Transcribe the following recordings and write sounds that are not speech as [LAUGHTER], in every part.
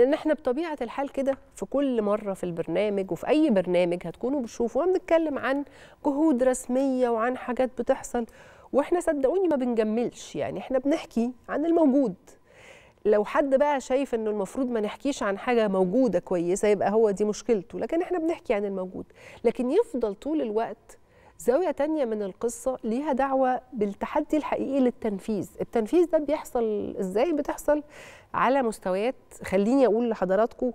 لان احنا بطبيعه الحال كده في كل مره في البرنامج وفي اي برنامج هتكونوا بتشوفوا بنتكلم عن جهود رسميه وعن حاجات بتحصل واحنا صدقوني ما بنجملش يعني احنا بنحكي عن الموجود لو حد بقى شايف انه المفروض ما نحكيش عن حاجه موجوده كويسه يبقى هو دي مشكلته لكن احنا بنحكي عن الموجود لكن يفضل طول الوقت زاوية تانية من القصة ليها دعوة بالتحدي الحقيقي للتنفيذ التنفيذ ده بيحصل إزاي بتحصل على مستويات خليني أقول لحضراتكم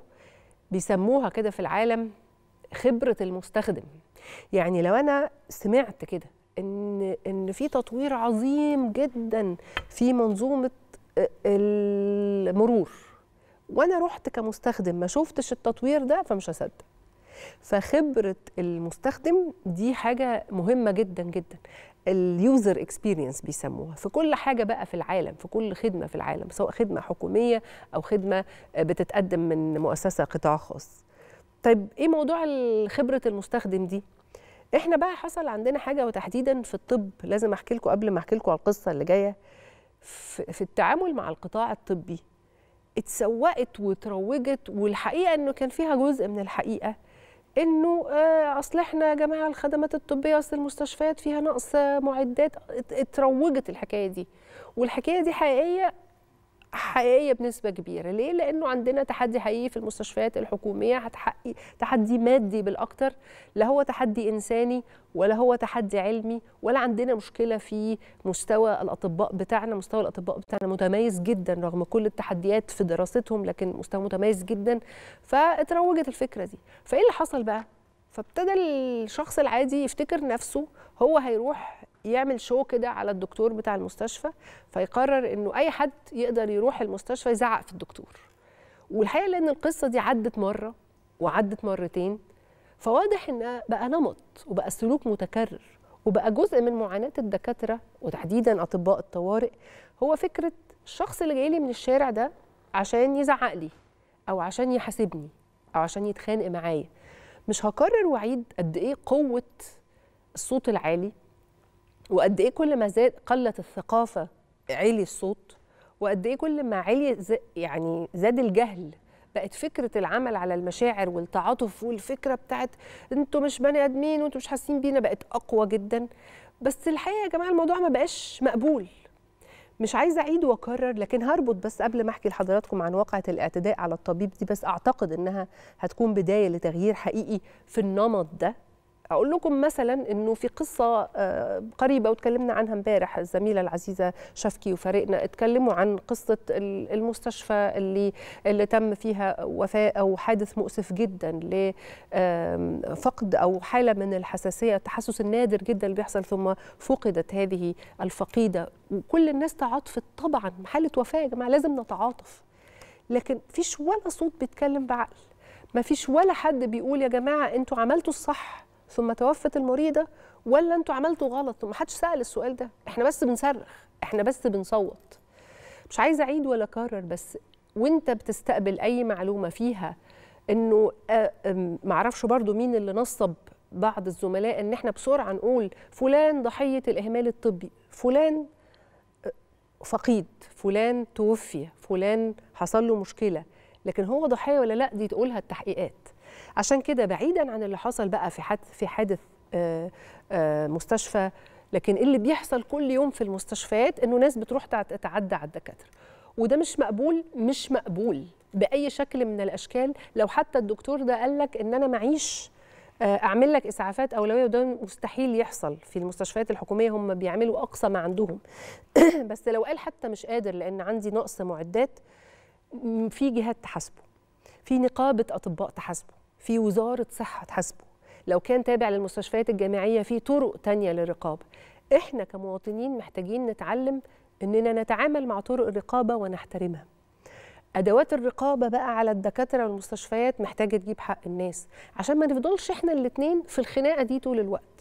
بيسموها كده في العالم خبرة المستخدم يعني لو أنا سمعت كده إن إن في تطوير عظيم جدا في منظومة آه، المرور وأنا رحت كمستخدم ما شفتش التطوير ده فمش هصدق فخبره المستخدم دي حاجه مهمه جدا جدا اليوزر اكسبيرينس بيسموها في كل حاجه بقى في العالم في كل خدمه في العالم سواء خدمه حكوميه او خدمه بتتقدم من مؤسسه قطاع خاص طيب ايه موضوع خبره المستخدم دي احنا بقى حصل عندنا حاجه وتحديدا في الطب لازم احكي لكم قبل ما احكي لكم على القصه اللي جايه في التعامل مع القطاع الطبي اتسوقت وتروجت والحقيقه انه كان فيها جزء من الحقيقه انه آه، اصل احنا يا جماعه الخدمات الطبيه اصل المستشفيات فيها نقص آه، معدات اتروجت الحكايه دي والحكايه دي حقيقيه حقيقيه بنسبه كبيره ليه لانه عندنا تحدي حقيقي في المستشفيات الحكوميه هتحقي تحدي مادي بالاكتر لا هو تحدي انساني ولا هو تحدي علمي ولا عندنا مشكله في مستوى الاطباء بتاعنا مستوى الاطباء بتاعنا متميز جدا رغم كل التحديات في دراستهم لكن مستوى متميز جدا فاتروجت الفكره دي فايه اللي حصل بقى فابتدى الشخص العادي يفتكر نفسه هو هيروح يعمل شو كده على الدكتور بتاع المستشفى فيقرر انه اي حد يقدر يروح المستشفى يزعق في الدكتور والحقيقه لان القصه دي عدت مره وعدت مرتين فواضح انها بقى نمط وبقى سلوك متكرر وبقى جزء من معاناه الدكاتره وتحديدا اطباء الطوارئ هو فكره الشخص اللي جاي لي من الشارع ده عشان يزعق لي او عشان يحاسبني او عشان يتخانق معايا مش هكرر واعيد قد ايه قوه الصوت العالي وقد ايه كل ما زاد قلت الثقافه علي الصوت وقد ايه كل ما علي يعني زاد الجهل بقت فكره العمل على المشاعر والتعاطف والفكره بتاعت انتوا مش بني ادمين وانتوا مش حاسين بينا بقت اقوى جدا بس الحقيقه يا جماعه الموضوع ما بقاش مقبول مش عايزه اعيد واكرر لكن هربط بس قبل ما احكي لحضراتكم عن واقعه الاعتداء على الطبيب دي بس اعتقد انها هتكون بدايه لتغيير حقيقي في النمط ده اقول لكم مثلا انه في قصه آه، قريبه وتكلمنا عنها امبارح الزميله العزيزه شفكي وفريقنا اتكلموا عن قصه المستشفى اللي اللي تم فيها وفاه او حادث مؤسف جدا لفقد او حاله من الحساسيه التحسس النادر جدا اللي بيحصل ثم فقدت هذه الفقيده وكل الناس تعاطفت طبعا حاله وفاه يا جماعه لازم نتعاطف لكن فيش ولا صوت بيتكلم بعقل ما فيش ولا حد بيقول يا جماعه انتوا عملتوا الصح ثم توفت المريضه ولا انتوا عملتوا غلط ما حدش سال السؤال ده احنا بس بنصرخ احنا بس بنصوت مش عايزه اعيد ولا اكرر بس وانت بتستقبل اي معلومه فيها انه ما آه، اعرفش برضو مين اللي نصب بعض الزملاء ان احنا بسرعه نقول فلان ضحيه الاهمال الطبي فلان آه، فقيد فلان توفي فلان حصل له مشكله لكن هو ضحيه ولا لا دي تقولها التحقيقات عشان كده بعيدا عن اللي حصل بقى في حد في حادث آه، آه، مستشفى لكن اللي بيحصل كل يوم في المستشفيات انه ناس بتروح تتعدى على الدكاتره وده مش مقبول مش مقبول باي شكل من الاشكال لو حتى الدكتور ده قال لك ان انا معيش آه، اعمل لك اسعافات اولويه وده مستحيل يحصل في المستشفيات الحكوميه هم بيعملوا اقصى ما عندهم [CLEARS THROAT] بس لو قال حتى مش قادر لان عندي نقص معدات في جهات تحاسبه في نقابه اطباء تحاسبه في وزاره صحه تحاسبه لو كان تابع للمستشفيات الجامعيه في طرق تانية للرقابه احنا كمواطنين محتاجين نتعلم اننا نتعامل مع طرق الرقابه ونحترمها ادوات الرقابه بقى على الدكاتره والمستشفيات محتاجه تجيب حق الناس عشان ما نفضلش احنا الاثنين في الخناقه دي طول الوقت